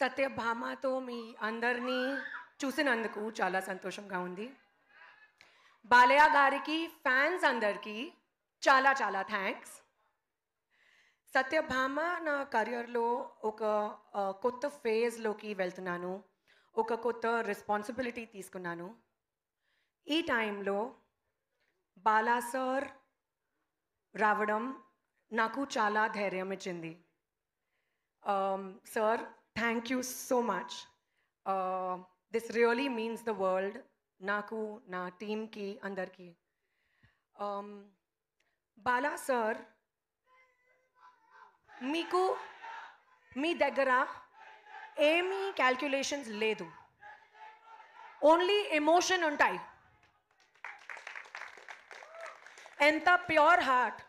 సత్యభామతో మీ అందరినీ చూసినందుకు చాలా సంతోషంగా ఉంది బాలయ్య గారికి ఫ్యాన్స్ అందరికీ చాలా చాలా థ్యాంక్స్ సత్యభామ నా కెరియర్లో ఒక కొత్త ఫేజ్లోకి వెళ్తున్నాను ఒక కొత్త రెస్పాన్సిబిలిటీ తీసుకున్నాను ఈ టైంలో బాలా సార్ రావడం నాకు చాలా ధైర్యం ఇచ్చింది sir thank you so much this really means the world నాకు నా టీమ్కి అందరికీ um, బాలా సార్ మీకు మీ దగ్గర ఏమీ క్యాల్క్యులేషన్స్ లేదు ఓన్లీ ఎమోషన్ ఉంటాయి ఎంత ప్యూర్ హార్ట్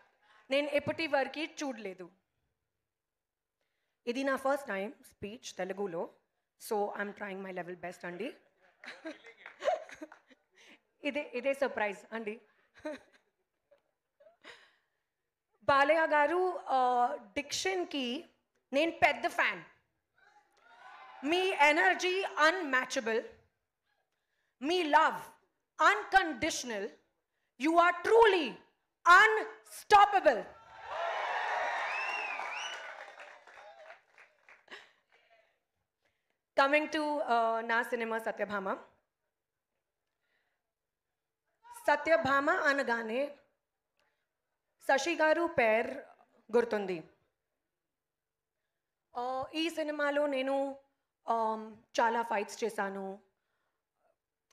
నేను ఎప్పటి వరకు చూడలేదు This first time speech in Telugu, so I'm trying my level best, Andy. This is a surprise, Andy. Balaya Garu, uh, diction ki, nain pet the fan. Me energy unmatchable. Me love unconditional. You are truly unstoppable. Coming to uh, నా cinema Satyabhama Satyabhama అనగానే శశి గారు పేర్ గుర్తుంది ఈ సినిమాలో నేను చాలా fights చేశాను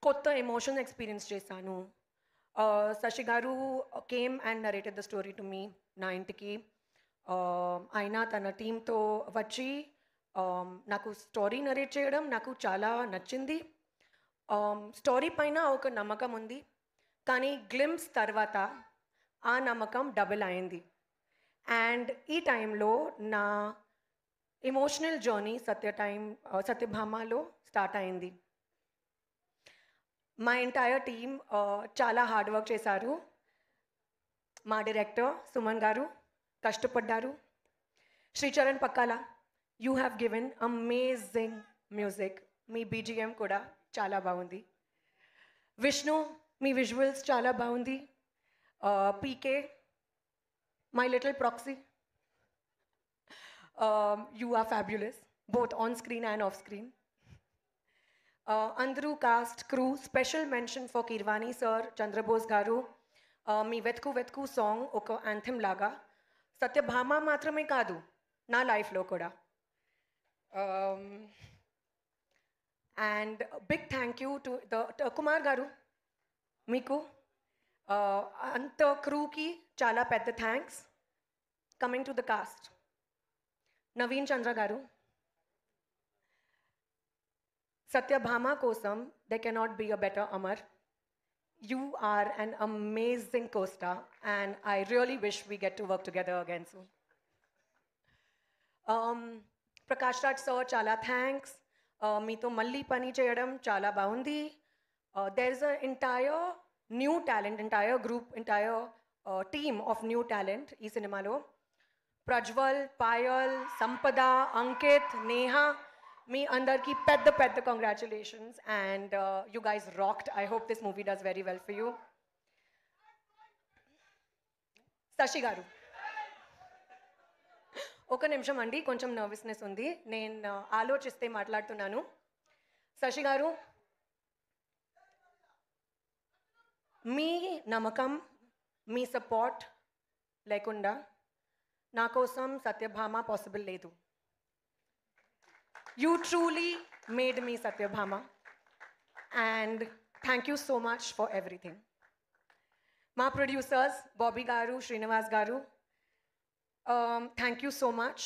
కొత్త ఎమోషన్ ఎక్స్పీరియన్స్ చేశాను Sashi garu came and narrated the story to me నా ఇంటికి ఆయన తన టీంతో వచ్చి Um, నాకు స్టోరీ నరేట్ చేయడం నాకు చాలా నచ్చింది స్టోరీ um, పైన ఒక నమ్మకం ఉంది కానీ గ్లిమ్స్ తర్వాత ఆ నమ్మకం డబుల్ అయింది అండ్ ఈ టైంలో నా emotional journey Satya time uh, సత్యభామలో స్టార్ట్ అయింది మా ఎంటైర్ టీమ్ చాలా హార్డ్ వర్క్ చేశారు మా డైరెక్టర్ సుమన్ గారు కష్టపడ్డారు Sricharan Pakkala you have given amazing music. Me BGM kuda chala baundi. Vishnu, me visuals chala baundi. Uh, PK, my little proxy. Um, you are fabulous, both on screen and off screen. Uh, Andrew cast crew, special mention for Kirwani sir, Chandrabose Garu, uh, me Vetku Vetku song, Oko anthem laga. Satyabhama matra me kadu, na life lo koda. Um, and a big thank you to the to Kumar Garu, Miku, uh, and the crew ki chala pet thanks. Coming to the cast, Naveen Chandra Garu, Satya Bhama Kosam, there cannot be a better Amar. You are an amazing co-star, and I really wish we get to work together again soon. Um, Prakash Raj sir చాలా thanks మీతో మళ్ళీ పని చేయడం చాలా బాగుంది there is a entire new talent entire group entire team of new talent ఈ సినిమాలో ప్రజ్వల్ పాయల్ సంపద అంకిత్ నేహా మీ అందరికీ పెద్ద పెద్ద congratulations and you guys rocked I hope this movie does very well for you Sashi garu ఒక నిమిషం అండి కొంచెం నర్వస్నెస్ ఉంది నేను ఆలోచిస్తే మాట్లాడుతున్నాను శశి గారు మీ నమ్మకం మీ సపోర్ట్ లేకుండా నా కోసం సత్యభామ పాసిబుల్ లేదు you truly made me Satyabhama and thank you so much for everything మా producers Bobby garu Srinivas garu thank you so much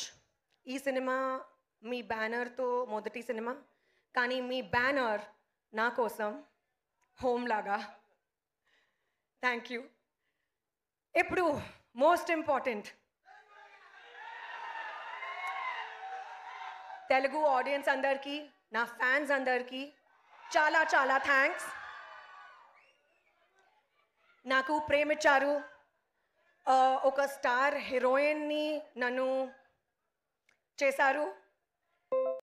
ఈ సినిమా మీ బ్యానర్తో మొదటి సినిమా కానీ మీ బ్యానర్ నా కోసం హోమ్ లాగా థ్యాంక్ యూ ఇప్పుడు మోస్ట్ ఇంపార్టెంట్ తెలుగు ఆడియన్స్ అందరికీ నా ఫ్యాన్స్ అందరికీ చాలా చాలా థ్యాంక్స్ నాకు ప్రేమిచ్చారు ఒక స్టార్ హీరోయిన్ని నన్ను చేశారు